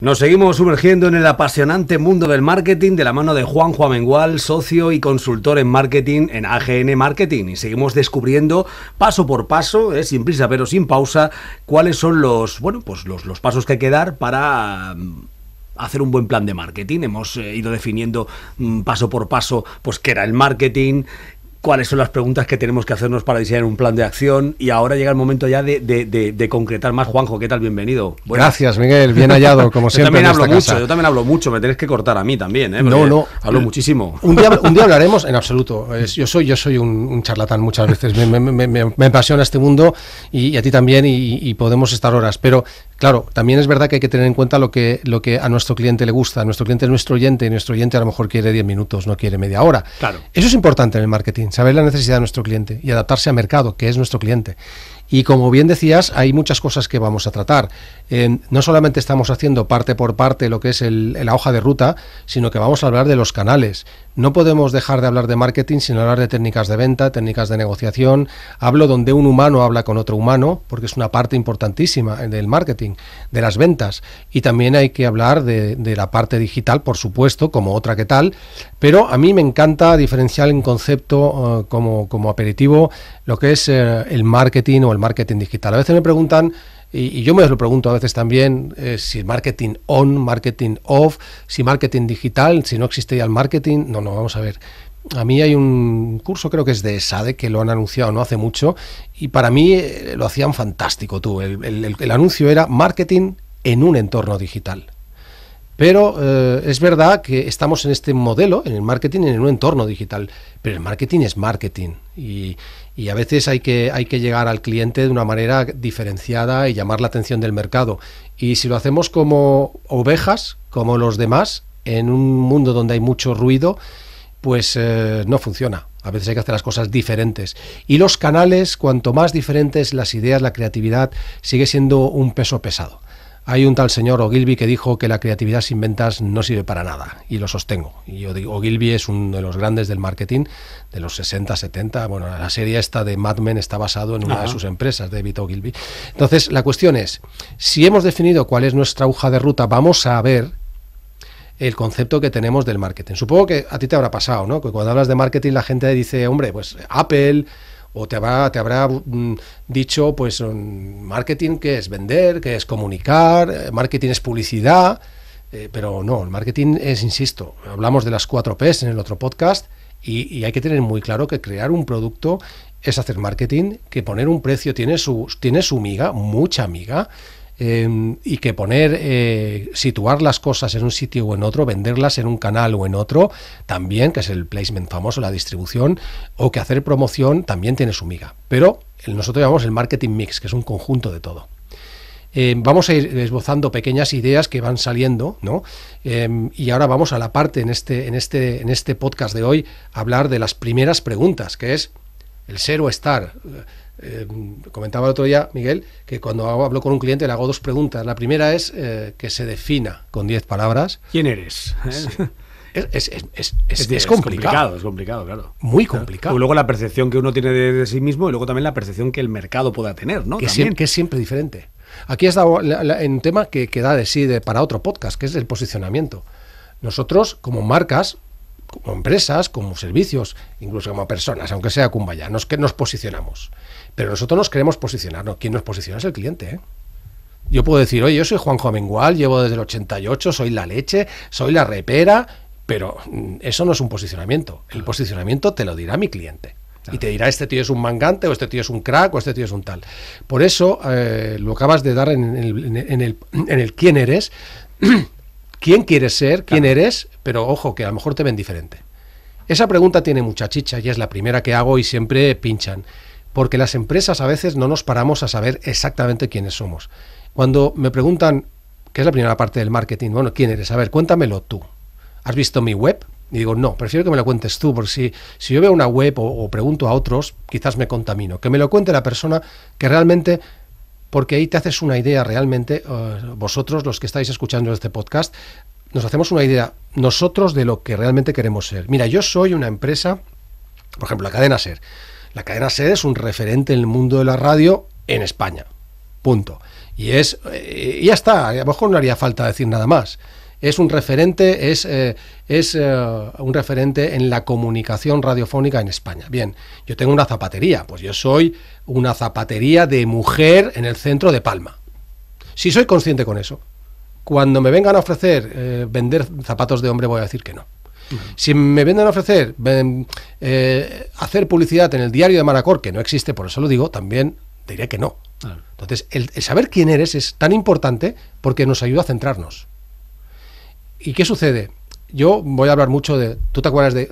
Nos seguimos sumergiendo en el apasionante mundo del marketing de la mano de Juan Juan Mengual, socio y consultor en marketing en AGN Marketing. Y seguimos descubriendo paso por paso, eh, sin prisa pero sin pausa, cuáles son los, bueno, pues los, pasos que hay que dar para mm, hacer un buen plan de marketing. Hemos eh, ido definiendo mm, paso por paso pues qué era el marketing, cuáles son las preguntas que tenemos que hacernos para diseñar un plan de acción y ahora llega el momento ya de, concretar más. Juanjo, ¿qué tal? Bienvenido. Gracias, Miguel. Bien hallado, como siempre. yo también hablo mucho, yo también hablo mucho, me tenés que cortar a mí también. ¿eh? No, no. Hablo muchísimo. Un día, un día hablaremos, en absoluto. Yo soy, yo soy un, charlatán muchas veces, me, apasiona este mundo y, a ti también y, y podemos estar horas, pero Claro, también es verdad que hay que tener en cuenta lo que, lo que a nuestro cliente le gusta. nuestro cliente es nuestro oyente y nuestro oyente a lo mejor quiere 10 minutos, no quiere media hora. Claro. Eso es importante en el marketing, saber la necesidad de nuestro cliente y adaptarse al mercado, que es nuestro cliente. Y como bien decías, hay muchas cosas que vamos a tratar. no solamente estamos haciendo parte por parte lo que es el, la hoja de ruta, sino que vamos a hablar de los canales. No podemos dejar de hablar de marketing sin hablar de técnicas de venta, técnicas de negociación. Hablo donde un humano habla con otro humano, porque es una parte importantísima del marketing, de las ventas. Y también hay que hablar de, la parte digital, por supuesto, como otra que tal. Pero a mí me encanta diferenciar en concepto eh, como, como aperitivo lo que es eh, el marketing o el marketing digital. A veces me preguntan, y, yo me lo pregunto a veces también, eh, si marketing on, marketing off, si marketing digital, si no existe el marketing. No, no, vamos a ver. A mí hay un curso, creo que es de SADE, que lo han anunciado no hace mucho, y para mí eh, lo hacían fantástico tú. el anuncio era marketing en un entorno digital. Pero eh, es verdad que estamos en este modelo, en el marketing, en un entorno digital. Pero el marketing es marketing. Y, a veces hay que, hay que llegar al cliente de una manera diferenciada y llamar la atención del mercado. Y si lo hacemos como ovejas, como los demás, en un mundo donde hay mucho ruido, pues eh, no funciona. A veces hay que hacer las cosas diferentes. Y los canales, cuanto más diferentes las ideas, la creatividad, sigue siendo un peso pesado. Hay un tal señor Ogilvy que dijo que la creatividad sin ventas no sirve para nada y lo sostengo. Y Ogilvy es uno de los grandes del marketing de los 60, 70. Bueno, la serie esta de Mad Men está basado en una de sus empresas, David Ogilvy. Entonces, la cuestión es, si hemos definido cuál es nuestra hoja de ruta, vamos a ver el concepto que tenemos del marketing. Supongo que a ti te habrá pasado, ¿no? Que cuando hablas de marketing la gente dice, hombre, pues Apple, o te habrá, te habrá mm, dicho, pues, mm, marketing que es vender, que es comunicar, eh, marketing es publicidad, eh, pero no, el marketing es, insisto, hablamos de las cuatro Ps en el otro podcast y, hay que tener muy claro que crear un producto es hacer marketing, que poner un precio tiene su, tiene su miga, mucha miga, Em, y que poner, eh, situar las cosas en un sitio o en otro, venderlas en un canal o en otro, también, que es el placement famoso, la distribución, o que hacer promoción también tiene su miga. Pero nosotros llamamos el marketing mix, que es un conjunto de todo. Em, vamos a ir esbozando pequeñas ideas que van saliendo, ¿no? Em, y ahora vamos a la parte en este, en, este, en este podcast de hoy, hablar de las primeras preguntas, que es el ser o estar. Eh, comentaba el otro día, Miguel, que cuando hablo con un cliente le hago dos preguntas. La primera es eh, que se defina con diez palabras. ¿Quién eres? ¿Eh? Es, es, es, es, complicado. es, complicado. Es complicado, claro. Muy complicado. Y pues luego la percepción que uno tiene de, sí mismo y luego también la percepción que el mercado pueda tener, ¿no? Que, que es siempre diferente. Aquí está dado en un tema que, que da de sí de, para otro podcast, que es el posicionamiento. Nosotros, como marcas, como empresas, como servicios, incluso como personas, aunque sea Kumbaya, nos, que nos posicionamos. Pero nosotros nos queremos posicionar, ¿no? Quien nos posiciona es el cliente, ¿eh? Yo puedo decir, oye, yo soy Juanjo Amengual, llevo desde el 88, soy la leche, soy la repera, pero mm, eso no es un posicionamiento. El posicionamiento te lo dirá mi cliente. Y te dirá, este tío es un mangante, o este tío es un crack, o este tío es un tal. Por eso eh, lo acabas de dar en el, quién eres, quién quieres ser, quién eres, pero ojo, que a lo mejor te ven diferente. Esa pregunta tiene mucha chicha y es la primera que hago y siempre pinchan porque las empresas a veces no nos paramos a saber exactamente quiénes somos. Cuando me preguntan, ¿qué es la primera parte del marketing? Bueno, ¿quién eres? A ver, cuéntamelo tú. ¿Has visto mi web? Y digo, no, prefiero que me lo cuentes tú, porque si, si yo veo una web o, pregunto a otros, quizás me contamino. Que me lo cuente la persona que realmente porque ahí te haces una idea realmente, eh, vosotros los que estáis escuchando este podcast, nos hacemos una idea nosotros de lo que realmente queremos ser. Mira, yo soy una empresa, por ejemplo, la cadena SER. La cadena SER es un referente en el mundo de la radio en España. Punto. Y es eh, y ya está, a lo mejor no haría falta decir nada más. Es un referente, es, eh, es eh, un referente en la comunicación radiofónica en España. Bien, yo tengo una zapatería, pues yo soy una zapatería de mujer en el centro de Palma. Si soy consciente con eso, cuando me vengan a ofrecer vender zapatos de hombre voy a decir que no. Si me venden a ofrecer eh, hacer publicidad en el diario de Maracor, que no existe, por eso lo digo, también diré que no. Entonces, el, saber quién eres es tan importante porque nos ayuda a centrarnos. ¿Y qué sucede? yo voy a hablar mucho de. ¿Tú te acuerdas de.?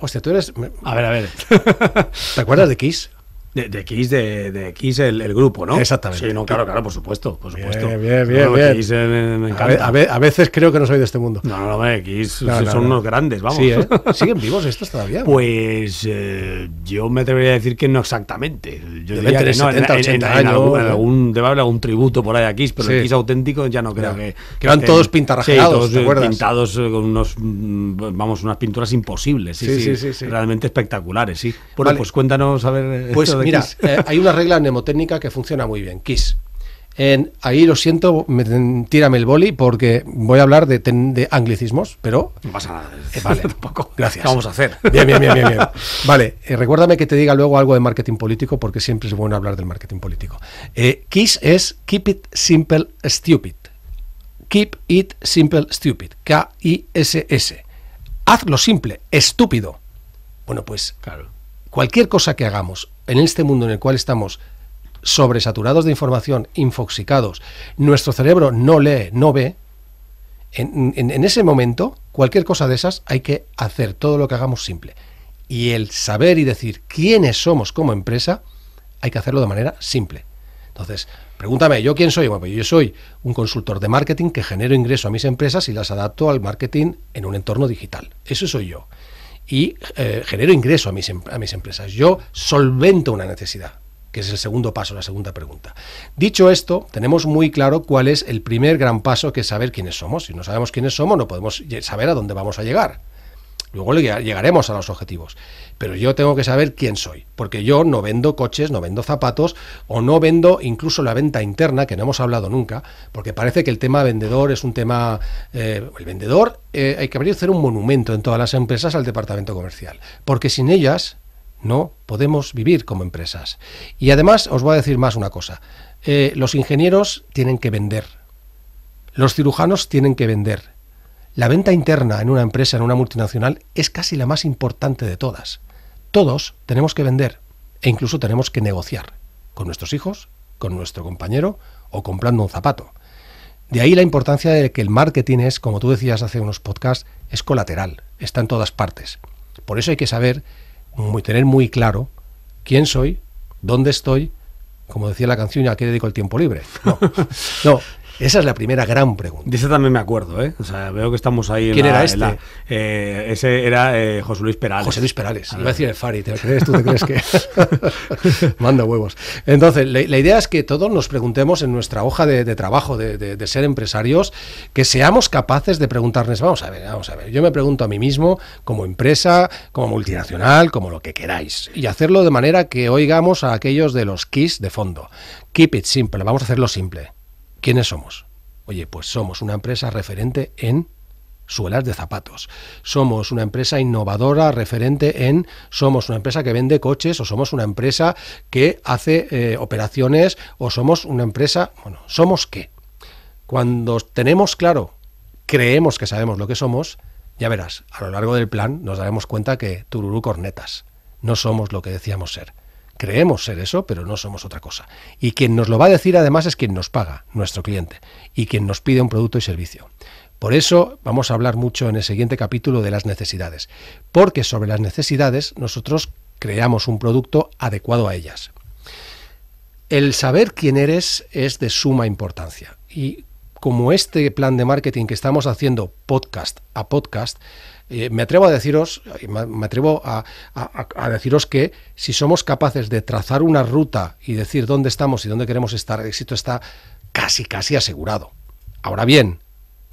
hostia, tú eres. A ver, a ver. ¿Te acuerdas de Kiss? De, X Kiss, de, el, grupo, ¿no? Exactamente. Sí, no, claro, claro, por supuesto, por supuesto. Bien, bien, bien. A, veces creo que no soy de este mundo. No, no, no, Kiss son unos grandes, vamos. Sí, ¿eh? ¿Siguen vivos estos todavía? Pues eh, yo me atrevería a decir que no exactamente. Yo 70, en, 80 años. Algún, algún, debe haber algún tributo por ahí a Kiss, pero el Kiss auténtico ya no creo que... Que van todos pintarrajeados, sí, pintados eh, con unos, mm, vamos, unas pinturas imposibles. Sí, sí, sí. realmente espectaculares, sí. Bueno, pues cuéntanos, a ver... Pues Mira, eh, hay una regla mnemotécnica que funciona muy bien, Kiss. ahí lo siento, tírame el boli porque voy a hablar de, anglicismos, pero... No pasa nada. Eh, vale, tampoco. Gracias. vamos a hacer? Bien, bien, bien, bien. Vale, eh, recuérdame que te diga luego algo de marketing político porque siempre es bueno hablar del marketing político. KISS es Keep It Simple Stupid. Keep It Simple Stupid. K-I-S-S. -S. Hazlo simple, estúpido. Bueno, pues claro. cualquier cosa que hagamos en este mundo en el cual estamos sobresaturados de información, infoxicados, nuestro cerebro no lee, no ve, en, ese momento, cualquier cosa de esas, hay que hacer todo lo que hagamos simple. Y el saber y decir quiénes somos como empresa, hay que hacerlo de manera simple. Entonces, pregúntame, ¿yo quién soy? Pues yo soy un consultor de marketing que genero ingreso a mis empresas y las adapto al marketing en un entorno digital. Eso soy yo y eh, genero ingreso a mis, em-, a mis empresas. Yo solvento una necesidad que es el segundo paso, la segunda pregunta. Dicho esto, tenemos muy claro cuál es el primer gran paso, que es saber quiénes somos. Si no sabemos quiénes somos, no podemos saber a dónde vamos a llegar. Luego llegaremos a los objetivos. Pero yo tengo que saber quién soy, porque yo no vendo coches, no vendo zapatos o no vendo incluso la venta interna, que no hemos hablado nunca, porque parece que el tema vendedor es un tema... Eh, el vendedor eh, hay que abrir hacer un monumento en todas las empresas al departamento comercial, porque sin ellas no podemos vivir como empresas. Y además os voy a decir más una cosa. Eh, los ingenieros tienen que vender. Los cirujanos tienen que vender. La venta interna en una empresa, en una multinacional, es casi la más importante de todas. Todos tenemos que vender e incluso tenemos que negociar con nuestros hijos, con nuestro compañero o comprando un zapato. De ahí la importancia de que el marketing es, como tú decías hace unos podcasts, es colateral, está en todas partes. Por eso hay que saber, muy, tener muy claro quién soy, dónde estoy, como decía la canción, a qué dedico el tiempo libre. No, no esa es la primera gran pregunta. De esa también me acuerdo, ¿eh? O sea, veo que estamos ahí. En ¿Quién era este? Eh, ese era eh, José Luis Perales. José Luis Perales. Ah, Iba a decir el Fari, crees? ¿Tú te crees que.? Manda huevos. Entonces, la, idea es que todos nos preguntemos en nuestra hoja de, trabajo de, ser empresarios, que seamos capaces de preguntarnos, vamos a ver, vamos a ver. Yo me pregunto a mí mismo, como empresa, como multinacional, como lo que queráis. Y hacerlo de manera que oigamos a aquellos de los KISS de fondo. Keep it simple, vamos a hacerlo simple. ¿Quiénes somos? Oye, pues somos una empresa referente en suelas de zapatos. Somos una empresa innovadora referente en, somos una empresa que vende coches o somos una empresa que hace eh, operaciones o somos una empresa, bueno, somos qué. Cuando tenemos claro, creemos que sabemos lo que somos, ya verás, a lo largo del plan nos daremos cuenta que tururú cornetas, no somos lo que decíamos ser. Creemos ser eso, pero no somos otra cosa. Y quien nos lo va a decir además es quien nos paga, nuestro cliente, y quien nos pide un producto y servicio. Por eso vamos a hablar mucho en el siguiente capítulo de las necesidades, porque sobre las necesidades nosotros creamos un producto adecuado a ellas. El saber quién eres es de suma importancia y como este plan de marketing que estamos haciendo podcast a podcast, eh, me atrevo a deciros, me atrevo a, deciros que si somos capaces de trazar una ruta y decir dónde estamos y dónde queremos estar, el éxito está casi, casi asegurado. Ahora bien,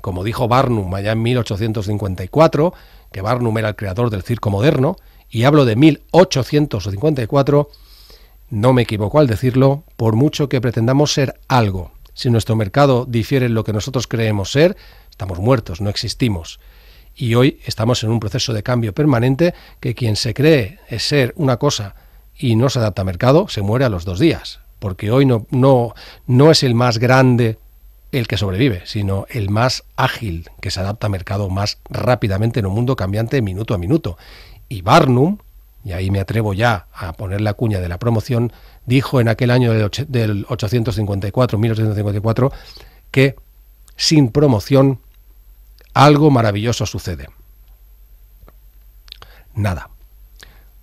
como dijo Barnum allá en 1854, que Barnum era el creador del circo moderno, y hablo de 1854, no me equivoco al decirlo, por mucho que pretendamos ser algo si nuestro mercado difiere en lo que nosotros creemos ser, estamos muertos, no existimos. Y hoy estamos en un proceso de cambio permanente que quien se cree es ser una cosa y no se adapta al mercado, se muere a los dos días. Porque hoy no, no, no es el más grande el que sobrevive, sino el más ágil, que se adapta al mercado más rápidamente en un mundo cambiante minuto a minuto. Y Barnum, y ahí me atrevo ya a poner la cuña de la promoción, dijo en aquel año del, 854, 1854, que sin promoción algo maravilloso sucede. Nada.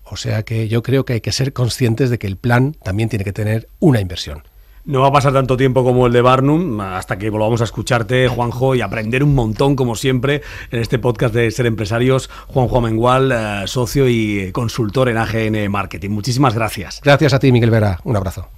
O sea que yo creo que hay que ser conscientes de que el plan también tiene que tener una inversión. No va a pasar tanto tiempo como el de Barnum hasta que volvamos a escucharte, Juanjo, y aprender un montón, como siempre, en este podcast de Ser Empresarios. Juanjo Amengual, eh, socio y consultor en AGN Marketing. Muchísimas gracias. Gracias a ti, Miguel Vera. Un abrazo.